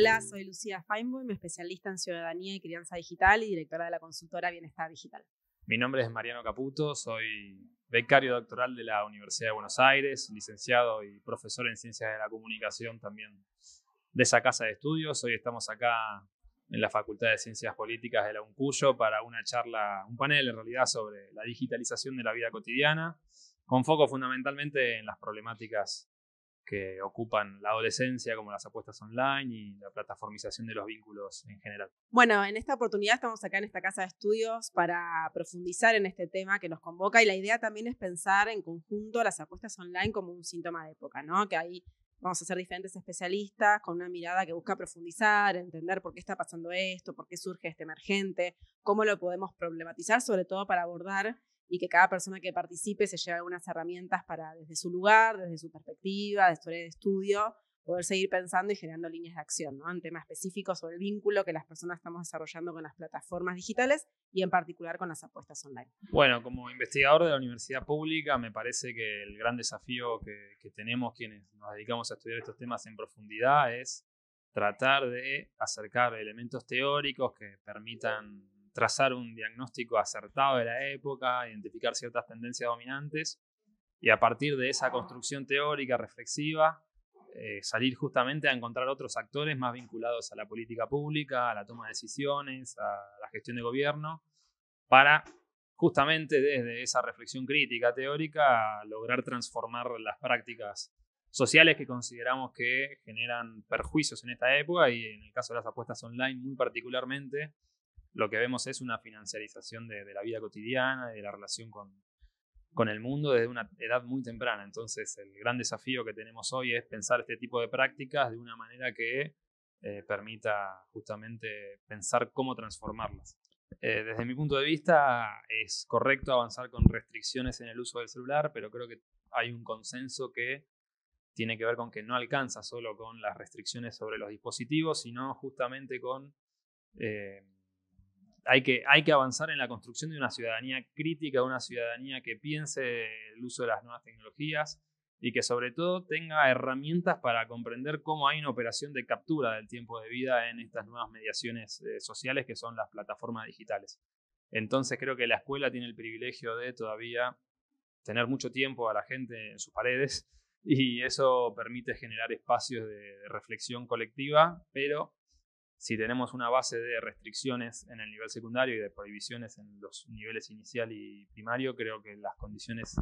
Hola, soy Lucía Feinboy, especialista en ciudadanía y crianza digital y directora de la consultora Bienestar Digital. Mi nombre es Mariano Caputo, soy becario doctoral de la Universidad de Buenos Aires, licenciado y profesor en ciencias de la comunicación también de esa casa de estudios. Hoy estamos acá en la Facultad de Ciencias Políticas de la UNCUYO para una charla, un panel en realidad sobre la digitalización de la vida cotidiana, con foco fundamentalmente en las problemáticas que ocupan la adolescencia, como las apuestas online y la plataformización de los vínculos en general. Bueno, en esta oportunidad estamos acá en esta casa de estudios para profundizar en este tema que nos convoca y la idea también es pensar en conjunto las apuestas online como un síntoma de época, ¿no? Que ahí vamos a ser diferentes especialistas con una mirada que busca profundizar, entender por qué está pasando esto, por qué surge este emergente, cómo lo podemos problematizar, sobre todo para abordar y que cada persona que participe se lleve algunas herramientas para desde su lugar, desde su perspectiva, de su área de estudio, poder seguir pensando y generando líneas de acción ¿no? en temas específicos sobre el vínculo que las personas estamos desarrollando con las plataformas digitales y en particular con las apuestas online. Bueno, como investigador de la universidad pública, me parece que el gran desafío que, que tenemos quienes nos dedicamos a estudiar estos temas en profundidad es tratar de acercar elementos teóricos que permitan trazar un diagnóstico acertado de la época, identificar ciertas tendencias dominantes y a partir de esa construcción teórica reflexiva eh, salir justamente a encontrar otros actores más vinculados a la política pública, a la toma de decisiones, a la gestión de gobierno, para justamente desde esa reflexión crítica teórica lograr transformar las prácticas sociales que consideramos que generan perjuicios en esta época y en el caso de las apuestas online muy particularmente lo que vemos es una financiarización de, la vida cotidiana, de la relación con, el mundo desde una edad muy temprana. Entonces, el gran desafío que tenemos hoy es pensar este tipo de prácticas de una manera que eh, permita justamente pensar cómo transformarlas. Eh, desde mi punto de vista, es correcto avanzar con restricciones en el uso del celular, pero creo que hay un consenso que tiene que ver con que no alcanza solo con las restricciones sobre los dispositivos, sino justamente con... Eh, hay que, avanzar en la construcción de una ciudadanía crítica, una ciudadanía que piense el uso de las nuevas tecnologías y que sobre todo tenga herramientas para comprender cómo hay una operación de captura del tiempo de vida en estas nuevas mediaciones eh, sociales que son las plataformas digitales. Entonces creo que la escuela tiene el privilegio de todavía tener mucho tiempo a la gente en sus paredes y eso permite generar espacios de reflexión colectiva, pero si tenemos una base de restricciones en el nivel secundario y de prohibiciones en los niveles inicial y primario, creo que las condiciones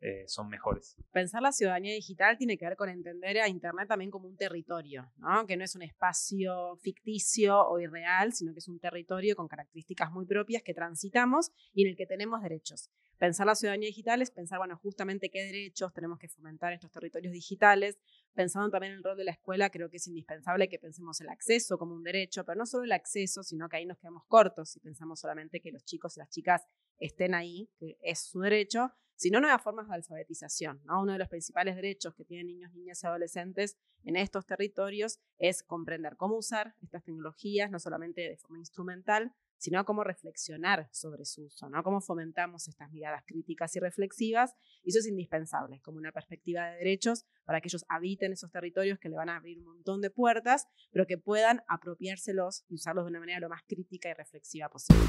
eh, son mejores. Pensar la ciudadanía digital tiene que ver con entender a Internet también como un territorio, ¿no? que no es un espacio ficticio o irreal, sino que es un territorio con características muy propias que transitamos y en el que tenemos derechos. Pensar la ciudadanía digital es pensar, bueno, justamente qué derechos tenemos que fomentar en estos territorios digitales, pensando también en el rol de la escuela, creo que es indispensable que pensemos el acceso como un derecho, pero no solo el acceso, sino que ahí nos quedamos cortos si pensamos solamente que los chicos y las chicas estén ahí, que es su derecho, sino nuevas formas de alfabetización. Uno de los principales derechos que tienen niños, niñas y adolescentes en estos territorios es comprender cómo usar estas tecnologías, no solamente de forma instrumental, sino cómo reflexionar sobre su uso, ¿no? Cómo fomentamos estas miradas críticas y reflexivas. eso es indispensable, como una perspectiva de derechos para que ellos habiten esos territorios que le van a abrir un montón de puertas, pero que puedan apropiárselos y usarlos de una manera lo más crítica y reflexiva posible.